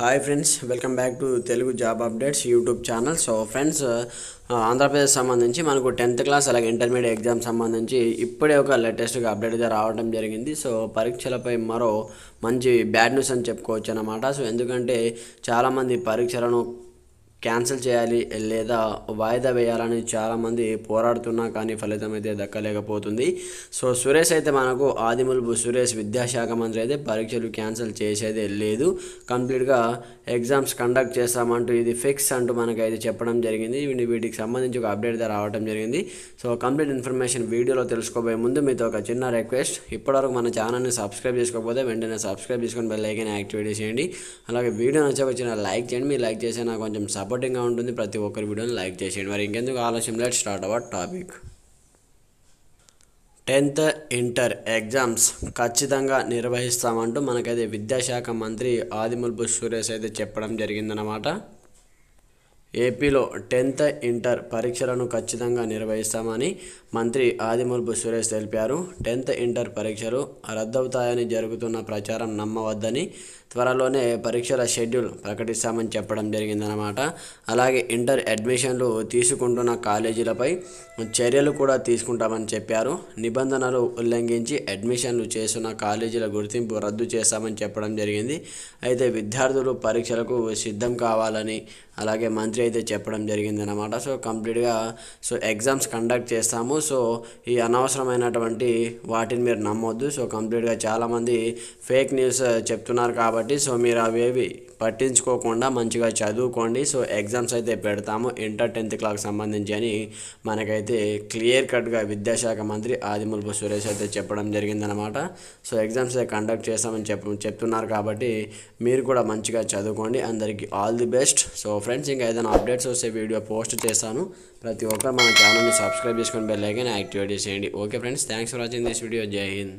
hi friends welcome back to Telugu job updates YouTube channel so friends Andhra Pradesh సంబంధించి మనకు tenth class అలాగే intermediate exam సంబంధించి ఇప్పుడే ఒక లేటెస్ట్గా అప్డేట్గా రావడం జరిగింది సో పరీక్షలపై మరో మంచి బ్యాడ్ న్యూస్ అని చెప్పుకోవచ్చు అనమాట సో ఎందుకంటే చాలామంది పరీక్షలను క్యాన్సిల్ చేయాలి లేదా వాయిదా వేయాలని చాలామంది పోరాడుతున్నా కానీ ఫలితం అయితే దక్కలేకపోతుంది సో సురేష్ అయితే మనకు ఆదిమూలపు సురేష్ విద్యాశాఖ మంత్రి అయితే పరీక్షలు క్యాన్సిల్ చేసేదే లేదు కంప్లీట్గా ఎగ్జామ్స్ కండక్ట్ చేస్తామంటూ ఇది ఫిక్స్ అంటూ మనకైతే చెప్పడం జరిగింది వీటికి సంబంధించి ఒక అప్డేట్ రావడం జరిగింది సో కంప్లీట్ ఇన్ఫర్మేషన్ వీడియోలో తెలుసుకోబోయే ముందు మీతో ఒక చిన్న రిక్వెస్ట్ ఇప్పటివరకు మన ఛానల్ని సబ్స్క్రైబ్ చేసుకోకపోతే వెంటనే సబ్స్క్రైబ్ చేసుకొని బెల్ ఐకన్ యాక్టివేట్ చేయండి అలాగే వీడియో నచ్చిన వచ్చిన లైక్ చేయండి మీరు లైక్ నాకు కొంచెం సపోర్టింగ్గా ఉంటుంది ప్రతి ఒక్కరి వీడియోని లైక్ చేసేయండి మరి ఇంకెందుకు ఆలస్యం లేదు start our topic tenth inter exams ఖచ్చితంగా నిర్వహిస్తామంటూ మనకైతే విద్యాశాఖ మంత్రి ఆదిమల్పు సురేష్ అయితే చెప్పడం జరిగిందనమాట ఏపీలో టెన్త్ ఇంటర్ పరీక్షలను ఖచ్చితంగా నిర్వహిస్తామని మంత్రి ఆదిమూలపు సురేష్ తెలిపారు టెన్త్ ఇంటర్ పరీక్షలు రద్దవుతాయని జరుగుతున్న ప్రచారం నమ్మవద్దని త్వరలోనే పరీక్షల షెడ్యూల్ ప్రకటిస్తామని చెప్పడం జరిగిందనమాట అలాగే ఇంటర్ అడ్మిషన్లు తీసుకుంటున్న కాలేజీలపై చర్యలు కూడా తీసుకుంటామని చెప్పారు నిబంధనలు ఉల్లంఘించి అడ్మిషన్లు చేస్తున్న కాలేజీల గుర్తింపు రద్దు చేస్తామని చెప్పడం జరిగింది అయితే విద్యార్థులు పరీక్షలకు సిద్ధం కావాలని అలాగే మంత్రి అయితే చెప్పడం జరిగింది అనమాట సో కంప్లీట్గా సో ఎగ్జామ్స్ కండక్ట్ చేస్తాము సో ఈ అనవసరమైనటువంటి వాటిని మీరు నమ్మొద్దు సో కంప్లీట్గా చాలామంది ఫేక్ న్యూస్ చెప్తున్నారు కాబట్టి సో మీరు అవేవి పట్టించుకోకుండా మంచిగా చదువుకోండి సో ఎగ్జామ్స్ అయితే పెడతాము ఇంటర్ టెన్త్ క్లాక్ సంబంధించి అని మనకైతే క్లియర్ కట్గా విద్యాశాఖ మంత్రి ఆదిమూలపు సురేష్ అయితే చెప్పడం జరిగిందనమాట సో ఎగ్జామ్స్ అయితే కండక్ట్ చేస్తామని చెప్ చెప్తున్నారు కాబట్టి మీరు కూడా మంచిగా చదువుకోండి అందరికీ all the best so friends ఇంకా ఏదైనా అప్డేట్స్ వస్తే వీడియో పోస్ట్ చేస్తాను ప్రతి ఒక్కరు మన ఛానల్ని సబ్స్క్రైబ్ చేసుకొని బెల్లైకన్ యాక్టివేట్ చేసేయండి okay friends thanks for watching this video జై హింద్